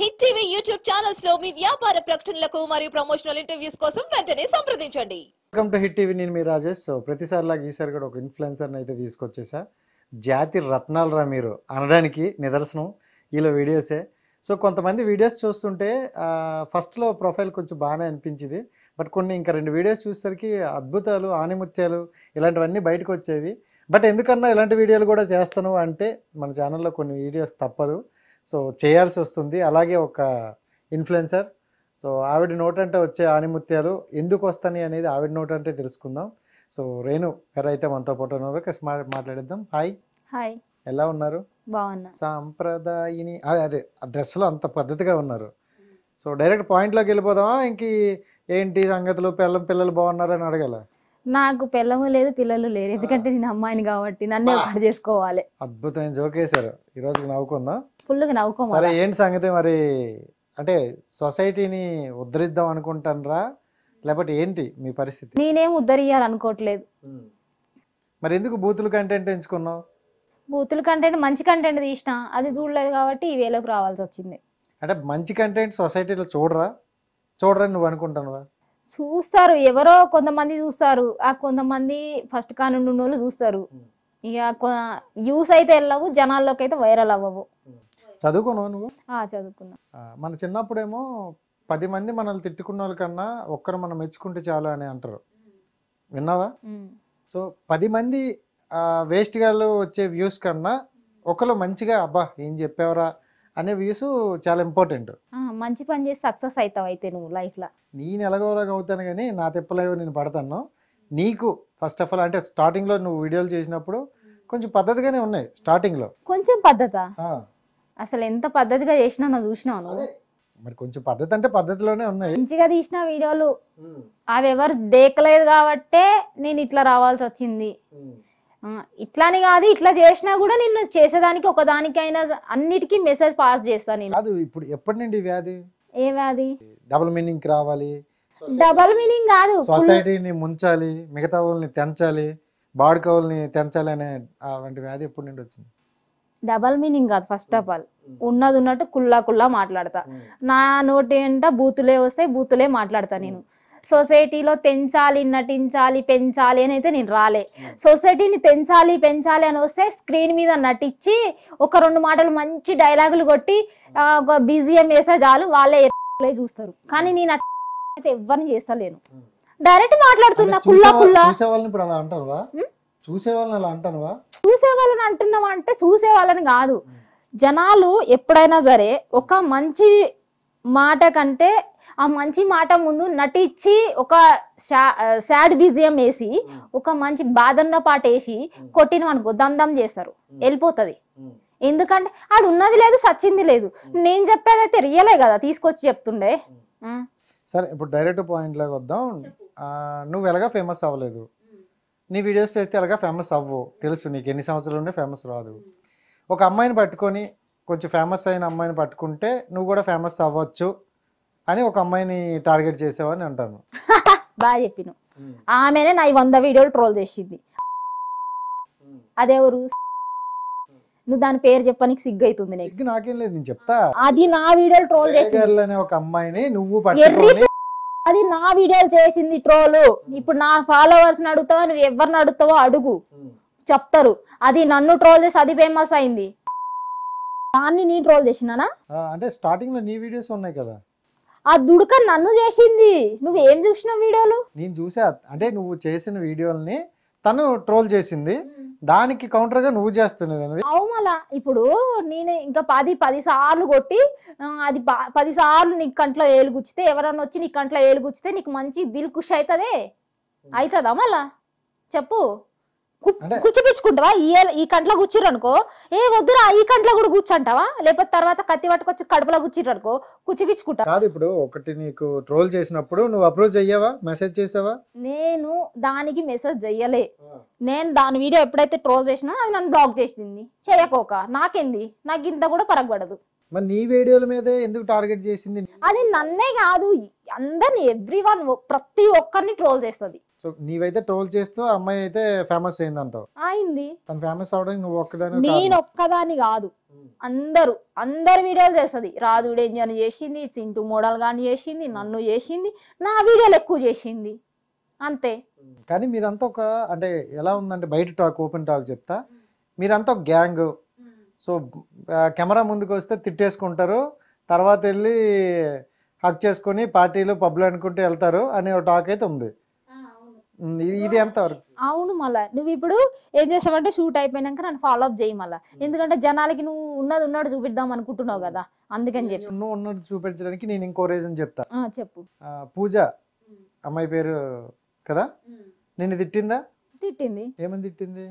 Hit TV YouTube channels లో మీ వ్యాపార ప్రకటనలకు మరియు ప్రమోషనల్ ఇంటర్వ్యూస్ కోసం వెంటనే సంప్రదించండి వెల్కమ్ టు హిట్ టీవీ నేను మీ రాజేష్ సో ప్రతిసారి లాగా ఈసారి కూడా ఒక ఇన్ఫ్లుయెన్సర్ని అయితే తీసుకొచ్చేసా జాతి రత్నాలరా మీరు అనడానికి నిదర్శనం ఈలో వీడియోసే సో కొంతమంది వీడియోస్ చూస్తుంటే ఫస్ట్లో ప్రొఫైల్ కొంచెం బాగానే అనిపించింది బట్ కొన్ని ఇంకా రెండు వీడియోస్ చూసేసరికి అద్భుతాలు ఆనిముత్యాలు ఇలాంటివన్నీ బయటకు వచ్చేవి బట్ ఎందుకన్నా ఇలాంటి వీడియోలు కూడా చేస్తాను అంటే మన ఛానల్లో కొన్ని వీడియోస్ తప్పదు సో చేయాల్సి వస్తుంది అలాగే ఒక ఇన్ఫ్లుయెన్సర్ సో ఆవిడ నోటంటే వచ్చే ఆనిముత్యాలు ఎందుకు వస్తాయి అనేది ఆవిడ నోటంటే తెలుసుకుందాం సో రేణు గారు అయితే మనతో పాటు ఉన్నారు మాట్లాడేద్దాం హాయ్ హాయ్ ఎలా ఉన్నారు బాగున్నా సాంప్రదాయని అదే డ్రెస్లో అంత పద్ధతిగా ఉన్నారు సో డైరెక్ట్ పాయింట్లోకి వెళ్ళిపోదామా ఇంక ఏంటి సంగతులు పిల్లలు పిల్లలు బాగున్నారని అడగల నాకు పిల్లము లేదు పిల్లలు లేరు ఎందుకంటే నేను అమ్మాయిని కాబట్టి నన్నే ఒకటి చేసుకోవాలి అద్భుతమైన జోకేశారు ఈరోజు నవ్వుకుందాం ఫుల్గా నవ్వుకో సరే ఏంటి సంగతి మరి అంటే సొసైటీని ఉద్ధరిద్దాం అనుకుంటానరా లేకపోతే ఏంటి మీ పరిస్థితి నేనేం ఉద్ధరియాలనుకోవట్లేదు మరి ఎందుకు బూతులు కంటెంట్ ఎంచుకున్నావు బూతులు కంటెంట్ మంచి కంటెంట్ తీసిన అది చూడలేదు కాబట్టి ఈ వేలోకి రావాల్సి వచ్చింది అంటే మంచి కంటెంట్ సొసైటీలో చూడరా చూడరా నువ్వు అనుకుంటున్నావా చూస్తారు ఎవరో కొంతమంది చూస్తారు ఆ కొంతమంది ఫస్ట్ కానుండి వాళ్ళు చూస్తారు ఇక యూస్ అయితే వెళ్ళవు జనాల్లోకి అయితే వైరల్ అవ్వవు చదువుకున్నావు నువ్వు చదువుకున్నా మన చిన్నప్పుడేమో పది మంది మనల్ని తిట్టుకున్న వాళ్ళకన్నా ఒక్కరు మనం మెచ్చుకుంటే చాలు అని అంటారు విన్నావా సో పది మంది వేస్ట్ గాళ్ళు వచ్చే వ్యూస్ కన్నా ఒకరు మంచిగా అబ్బా ఏం చెప్పేవరా అనే వ్యూస్ చాలా ఇంపార్టెంట్ మంచి పని చేసి సక్సెస్ అవుతావు అయితే నువ్వు లైఫ్లో నేను ఎలాగోలాగా అవుతాను కానీ నా తెప్పలే నేను పడతాను నీకు ఫస్ట్ ఆఫ్ ఆల్ అంటే స్టార్టింగ్లో నువ్వు వీడియోలు చేసినప్పుడు కొంచెం పద్ధతిగానే ఉన్నాయి స్టార్టింగ్లో కొంచెం పద్ధత అసలు ఎంత పద్ధతిగా నువ్వు చూసినావు నువ్వు మరి కొంచెం పద్ధతి అంటే పద్ధతిలోనే ఉన్నాయి మంచిగా తీసిన వీడియోలు అవి ఎవరు దేకలేదు కాబట్టే నేను ఇట్లా రావాల్సి వచ్చింది ఇట్లాని కాదు ఇట్లా చేసినా కూడా నేను చేసేదానికి ఒకదానికైనా అన్నిటికీ మెసేజ్ పాస్ చేస్తాను నేను కాదు ఇప్పుడు ఎప్పటి నుండి వ్యాధి ఏ వ్యాధి డబుల్ మీనింగ్ రావాలి డబుల్ మీనింగ్ కాదు సొసైటీని ముంచాలి మిగతా వాళ్ళని తెంచాలి బాడుకోవాలని తెంచాలి అనే అలాంటి వ్యాధి ఎప్పటి నుండి వచ్చింది డబల్ మీనింగ్ కాదు ఫస్ట్ ఆఫ్ ఆల్ ఉన్నది ఉన్నట్టు కుల్లా కుల్లా మాట్లాడతా hmm. నా నోటి వెంట బూతులే వస్తాయి బూతులే మాట్లాడతా నేను సొసైటీలో hmm. తెంచాలి నటించాలి పెంచాలి అని అయితే నేను రాలే సొసైటీని hmm. తెంచాలి పెంచాలి అని వస్తే స్క్రీన్ మీద నటించి ఒక రెండు మాటలు మంచి డైలాగులు కొట్టి బీజిఎం వేస్తే చాలు వాళ్ళే చూస్తారు కానీ నేను అయితే ఎవరిని చేస్తలేను డైరెక్ట్ మాట్లాడుతున్నా కుల్లా కుల్లా చూసే వాళ్ళని అలా అంటానువా చూసే వాళ్ళని అంటున్నావా అంటే చూసే వాళ్ళని కాదు జనాలు ఎప్పుడైనా సరే ఒక మంచి మాట కంటే ఆ మంచి మాట ముందు నటించి ఒక శాడ్ బీజియం వేసి ఒక మంచి బాధన్న పాట వేసి కొట్టిన మనకు దమ్ చేస్తారు వెళ్ళిపోతుంది ఎందుకంటే ఆడు ఉన్నది లేదు సచ్చింది లేదు నేను చెప్పేది అయితే రియలే కదా తీసుకొచ్చి చెప్తుండే సరే ఇప్పుడు డైరెక్ట్ పాయింట్ లాగా వద్దాం నువ్వు ఎలాగా ఫేమస్ అవ్వలేదు నీ వీడియోస్ చేస్తే అలాగా ఫేమస్ అవ్వు తెలుసు నీకు ఎన్ని సంవత్సరాలు ఫేమస్ రాదు ఒక అమ్మాయిని పట్టుకొని కొంచెం ఫేమస్ అయిన అమ్మాయిని పట్టుకుంటే నువ్వు కూడా ఫేమస్ అవ్వచ్చు అని ఒక అమ్మాయిని టార్గెట్ చేసావని అంటాను బాగా చెప్పిన ఆమెనే నా వంద వీడియోలు ట్రోల్ చేసింది అదేవరు నువ్వు దాని పేరు చెప్పడానికి సిగ్గు అవుతుంది నాకేం లేదు నేను చెప్తా అది నా వీడియోలు ట్రోల్ చేసి ఒక అమ్మాయిని నువ్వు అది నా వీడియోలు చేసింది ట్రోలు ఇప్పుడు నా ఫాలోవర్స్ అడుగుతావా నువ్వు ఎవరిని అడుగుతావో అడుగు చెప్తారు అది నన్ను ట్రోల్ చేసి అది ఫేమస్ అయింది దాన్ని నీ ట్రోల్ చేసినానా అంటే స్టార్టింగ్ లో నీ వీడియోస్ ఉన్నాయి కదా ఆ దుడుక నన్ను చేసింది నువ్వు ఏం చూసిన వీడియోలు నేను చూసా అంటే నువ్వు చేసిన వీడియోల్ని తను ట్రోల్ చేసింది దానికి కౌంటర్ గా నువ్వు చేస్తున్నది అవుమల ఇప్పుడు నేను ఇంకా పది పది సార్లు కొట్టి అది పది సార్లు నీ కంట్లో ఏలుగుచ్చితే ఎవరన్నా వచ్చి నీ కంట్లో ఏలుగుచ్చితే నీకు మంచి దిల్ ఖుష్ అవుతుంది అవుతుందా మళ్ళా చెప్పు కూర్చోపించుకుంటావా ఈ కంట్లో గుచ్చిర్రు అనుకో ఏ వద్దురా ఈ కంట్లో కూడా కూర్చుంటావా లేకపోతే తర్వాత కత్తి పట్టుకొచ్చి కడుపులో గుచ్చిర్రు అనుకో కూర్చోపించుకుంటా ఇప్పుడు ఒకటి నీకు ట్రోల్ చేసినప్పుడు నువ్వు అప్రోచ్ అయ్యావా మెసేజ్ చేసావా నేను దానికి మెసేజ్ అయ్యలే నేను దాని వీడియో ఎప్పుడైతే ట్రోల్ చేసినా అది నన్ను బ్లాక్ చేసింది చేయకోక నాకేంది నాకు ఇంత కూడా పరగబడదు మరి నీ వీడియోల మీద ఎందుకు టార్గెట్ చేసింది అది నన్నే కాదు అందరిని ఎవ్రీ వన్ ప్రతి ఒక్కరిని ట్రోల్ చేస్తుంది సో నీవైతే ట్రోల్ చేస్తూ అమ్మాయి అయితే ఫేమస్ అయింది అయింది తను ఫేమస్ అవడానికి నువ్వు ఒక్కదాని నేను ఒక్కదాన్ని కాదు అందరూ అందరు వీడియోలు చేస్తుంది రాదు డేంజర్ చేసింది చింటూ మోడల్ గాని చేసింది నన్ను చేసింది నా వీడియోలు ఎక్కువ చేసింది అంతే కానీ మీరంతా ఒక అంటే ఎలా ఉందంటే బయట టాక్ ఓపెన్ టాక్ చెప్తా మీరంతా ఒక గ్యాంగ్ సో కెమెరా ముందుకు వస్తే తిట్టేసుకుంటారు తర్వాత వెళ్ళి హక్ చేసుకొని పార్టీలు పబ్లు అనుకుంటూ వెళ్తారు అనే ఒక టాక్ అయితే ఉంది ఇది ఎంత వరకు అవును మళ్ళా నువ్వు ఇప్పుడు ఏం చేసావంటే షూట్ అయిపోయినాక నన్ను ఫాలో అప్ చేయి మళ్ళా hmm. ఎందుకంటే జనాలకి నువ్వు ఉన్నది ఉన్నాడు చూపిద్దాం అనుకుంటున్నావు కదా అందుకని చెప్పి నువ్వు ఉన్నది చూపించడానికి నేను ఇంకో రీజన్ చెప్తా చెప్పు పూజ అమ్మాయి పేరు కదా hmm. నేను తిట్టిందా తిట్టింది ఏమని తిట్టింది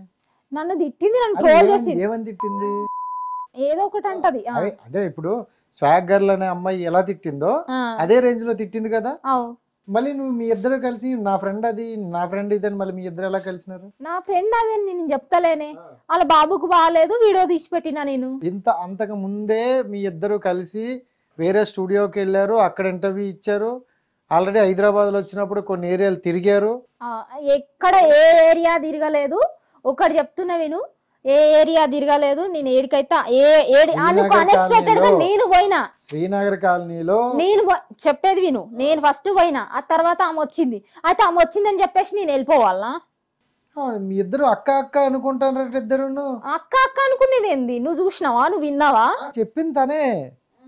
నన్ను తిట్టింది నన్ను ట్రోల్ చేసింది ఏమని తిట్టింది ఏదో ఒకటి అంటది అదే ఇప్పుడు స్వాగర్లు అనే అమ్మాయి ఎలా తిట్టిందో అదే రేంజ్ లో తిట్టింది కదా మళ్ళీ నువ్వు మీ ఇద్దరు కలిసి నా ఫ్రెండ్ అది నా ఫ్రెండ్ ఇదని మళ్ళీ మీ ఇద్దరు ఎలా కలిసినారు నా ఫ్రెండ్ అదే నేను చెప్తలేనే వాళ్ళ బాబుకు బాగాలేదు వీడియో తీసి పెట్టినా నేను ఇంత అంతకు ముందే మీ ఇద్దరు కలిసి వేరే స్టూడియోకి వెళ్ళారు అక్కడ ఇంటర్వ్యూ ఇచ్చారు ఆల్రెడీ హైదరాబాద్ లో వచ్చినప్పుడు కొన్ని ఏరియాలు తిరిగారు ఎక్కడ ఏ ఏరియా తిరగలేదు ఒకటి చెప్తున్నా విను ఏ ఏరియా తిరగలేదు నేను ఏడికైతే ఏ అన్ఎక్స్పెక్టెడ్ గా నేను పోయినా శ్రీనగర్ కాలనీలో నేను చెప్పేది విను నేను ఫస్ట్ పోయినా ఆ తర్వాత ఆమె వచ్చింది అయితే ఆమె వచ్చిందని చెప్పేసి నేను వెళ్ళిపోవాలా మీ ఇద్దరు అక్క అక్క అనుకుంటారు ఇద్దరు అక్క అక్క అనుకునేది ఏంది నువ్వు చూసినావా నువ్వు విన్నావా చెప్పింది తనే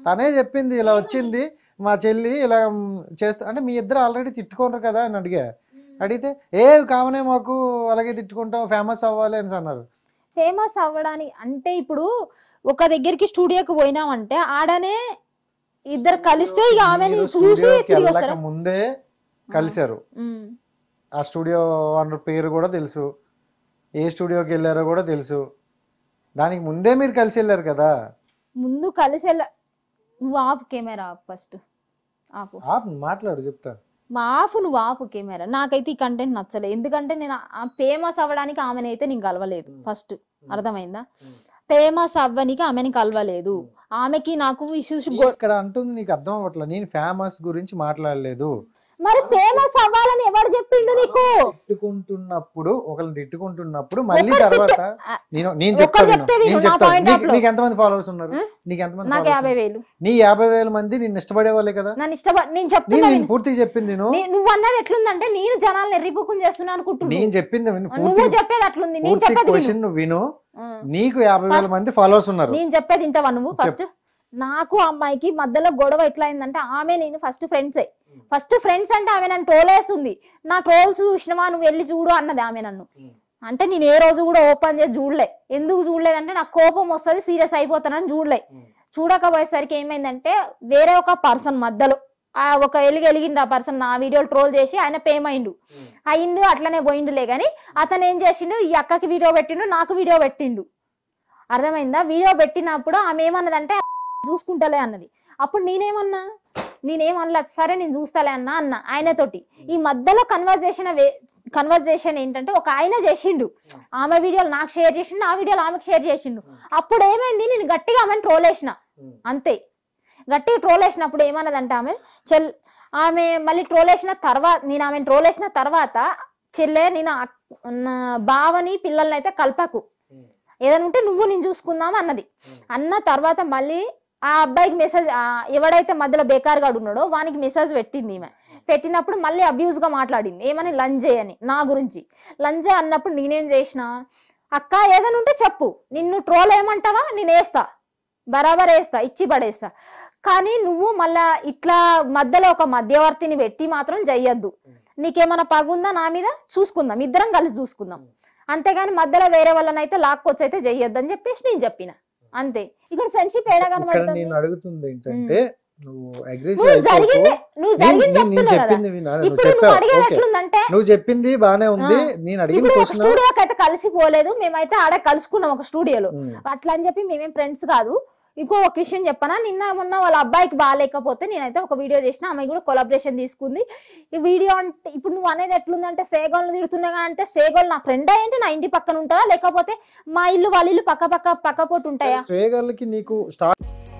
తనే చెప్పింది ఇలా వచ్చింది మా చెల్లి ఇలా చేస్తా అంటే మీ ఇద్దరు ఆల్రెడీ తిట్టుకున్నారు కదా అని అడిగా అడిగితే ఏ కామనే మాకు అలాగే తిట్టుకుంటాం ఫేమస్ అవ్వాలి అని అన్నారు ఫేమస్ అవ్వడానికి అంటే ఇప్పుడు ఒక దగ్గరికి స్టూడియోకి పోయినామంటే ఆడనే ఇద్దరు కలిస్తే ఇక ఆమెని చూసి ముందే కలిశారు ఆ స్టూడియో అన్న పేరు కూడా తెలుసు ఏ స్టూడియోకి వెళ్ళారో కూడా తెలుసు దానికి ముందే మీరు కలిసి వెళ్ళారు కదా ముందు కలిసి వెళ్ళ నువ్వు ఆపు కెమెరా ఫస్ట్ ఆపు ఆపు మాట్లాడు చెప్తా మా ఆపు నువ్వు ఆపు కెమెరా నాకైతే ఈ కంటెంట్ నచ్చలేదు ఎందుకంటే నేను ఫేమస్ అవ్వడానికి ఆమెనైతే నేను కలవలేదు ఫస్ట్ అర్థమైందా ఫేమస్ సవ్వనికి ఆమెని కలవలేదు ఆమెకి నాకు ఇష్యూస్ ఇక్కడ అంటుంది నీకు అర్థం అవ్వట్లేదు నేను ఫేమస్ గురించి మాట్లాడలేదు మరి ఫేమస్ అవ్వాలని ఎవరు చెప్పిండు నీకు తిట్టుకుంటున్నప్పుడు ఒకరిని తిట్టుకుంటున్నప్పుడు మళ్ళీ తర్వాత నేను నేను చెప్తాను నీకు ఎంతమంది ఫాలోవర్స్ ఉన్నారు నీకు మంది నాకు యాభై వేలు నీ యాభై వేల మంది నేను ఇష్టపడే వాళ్ళే కదా నన్ను ఇష్టపడి నేను పూర్తి నేను చెప్పింది నేను నువ్వు అన్నది ఎట్లుందంటే నేను జనాలు ఎర్రిపోకుండా చేస్తున్నాను అనుకుంటున్నా నేను చెప్పింది నువ్వు చెప్పేది అట్లుంది నేను చెప్పేది క్వశ్చన్ నువ్వు విను నీకు యాభై వేల మంది ఫాలోవర్స్ ఉన్నారు నేను చెప్పేది వింటావా నువ్వు ఫస్ట్ నాకు అమ్మాయికి మధ్యలో గొడవ ఎట్లా అయిందంటే ఆమె నేను ఫస్ట్ ఫ్రెండ్స్ ఫస్ట్ ఫ్రెండ్స్ అంటే ఆమె నన్ను ట్రోలేస్తుంది నా ట్రోల్స్ చూసినవా నువ్వు వెళ్ళి చూడు అన్నది ఆమె నన్ను అంటే నేను ఏ రోజు కూడా ఓపెన్ చేసి చూడలే ఎందుకు చూడలేదంటే నాకు కోపం వస్తుంది సీరియస్ అయిపోతానని చూడలే చూడకపోయేసరికి ఏమైందంటే వేరే ఒక పర్సన్ మధ్యలో ఒక వెలిగి వెలిగిండు ఆ పర్సన్ నా వీడియోలు ట్రోల్ చేసి ఆయన పేమైండు అయిండు అట్లనే పోయిండులే కానీ అతను ఏం చేసిండు ఈ అక్కకి వీడియో పెట్టిండు నాకు వీడియో పెట్టిండు అర్థమైందా వీడియో పెట్టినప్పుడు ఆమె ఏమన్నదంటే చూసుకుంటలే అన్నది అప్పుడు నేనేమన్నా నేనేమన్నా సరే నేను చూస్తాలే అన్న అన్న ఆయనతోటి ఈ మధ్యలో కన్వర్జేషన్ కన్వర్జేషన్ ఏంటంటే ఒక ఆయన చేసిండు ఆమె వీడియోలు నాకు షేర్ చేసిండు ఆ వీడియోలు ఆమెకు షేర్ చేసిండు అప్పుడు ఏమైంది నేను గట్టిగా ఆమెను ట్రోల్ వేసిన అంతే గట్టిగా ట్రోల్ వేసినప్పుడు ఏమన్నదంటే ఆమె చెల్ ఆమె మళ్ళీ ట్రోల్ వేసిన తర్వాత నేను ఆమెను ట్రోల్ వేసిన తర్వాత చెల్లె నేను బావని పిల్లల్ని అయితే కలపకు ఏదనుంటే నువ్వు నేను చూసుకుందాం అన్నది అన్న తర్వాత మళ్ళీ ఆ అబ్బాయికి మెసేజ్ ఎవడైతే మధ్యలో బేకార్గా ఉన్నాడో వానికి మెసేజ్ పెట్టింది ఈమె పెట్టినప్పుడు మళ్ళీ అబ్యూజ్గా మాట్లాడింది ఏమని లంజే అని నా గురించి లంజే అన్నప్పుడు నేనేం చేసిన అక్క ఏదైనా ఉంటే చెప్పు నిన్ను ట్రోల్ ఏమంటావా నేను వేస్తా బరాబర్ వేస్తా ఇచ్చి పడేస్తా కానీ నువ్వు మళ్ళా ఇట్లా మధ్యలో ఒక మధ్యవర్తిని పెట్టి మాత్రం చెయ్యొద్దు నీకేమైనా పగుందా నా మీద చూసుకుందాం ఇద్దరం కలిసి చూసుకుందాం అంతేగాని మధ్యలో వేరే వాళ్ళనైతే లాక్కొచ్చి అయితే చెయ్యొద్దని చెప్పేసి నేను చెప్పిన అంతే ఇక్కడ ఫ్రెండ్షిప్ ఏడా కనబడుతుంది నేను అడుగుతుంది ఏంటంటే నువ్వు నువ్వు చెప్పింది బానే ఉంది నేను అడిగిన స్టూడియోకి అయితే కలిసి పోలేదు మేమైతే ఆడ కలుసుకున్నాం ఒక స్టూడియోలో అట్లా అని చెప్పి మేమేం ఫ్రెండ్స్ కాదు ఇంకో ఒక విషయం చెప్పనా నిన్న మొన్న వాళ్ళ అబ్బాయికి బాగాలేకపోతే నేనైతే ఒక వీడియో చేసిన ఆమె కూడా కొలాబరేషన్ తీసుకుంది ఈ వీడియో అంటే ఇప్పుడు నువ్వు అనేది ఎట్లుందంటే సేగోళ్ళు తిడుతున్నాగా అంటే సేగోళ్ళు నా ఫ్రెండ్ అయ్యంటే నా ఇంటి పక్కన ఉంటావా లేకపోతే మా ఇల్లు వాళ్ళ ఇల్లు పక్క పక్క పక్క పోటు ఉంటాయా సేగోళ్ళకి నీకు స్టార్ట్